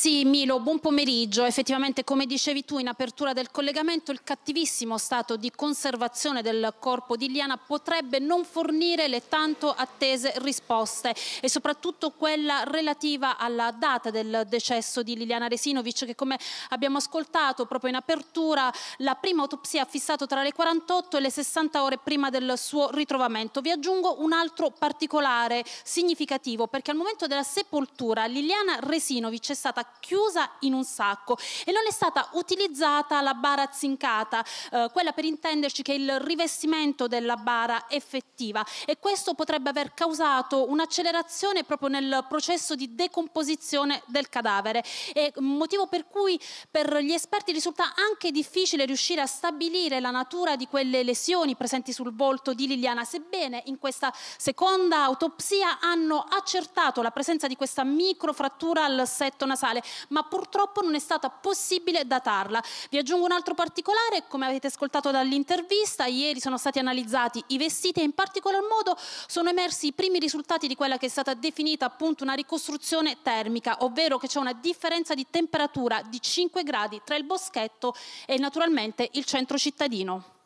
Sì, Milo, buon pomeriggio. Effettivamente, come dicevi tu in apertura del collegamento, il cattivissimo stato di conservazione del corpo di Liana potrebbe non fornire le tanto attese risposte e soprattutto quella relativa alla data del decesso di Liliana Resinovic che come abbiamo ascoltato proprio in apertura la prima autopsia ha fissato tra le 48 e le 60 ore prima del suo ritrovamento. Vi aggiungo un altro particolare significativo perché al momento della sepoltura Liliana Resinovic è stata chiusa in un sacco e non è stata utilizzata la bara zincata, eh, quella per intenderci che è il rivestimento della bara effettiva e questo potrebbe aver causato un'accelerazione proprio nel processo di decomposizione del cadavere, e motivo per cui per gli esperti risulta anche difficile riuscire a stabilire la natura di quelle lesioni presenti sul volto di Liliana, sebbene in questa seconda autopsia hanno accertato la presenza di questa microfrattura al setto nasale ufficiale, ma purtroppo non è stata possibile datarla. Vi aggiungo un altro particolare, come avete ascoltato dall'intervista, ieri sono stati analizzati i vestiti e in particolar modo sono emersi i primi risultati di quella che è stata definita appunto una ricostruzione termica, ovvero che c'è una differenza di temperatura di 5 gradi tra il boschetto e naturalmente il centro cittadino.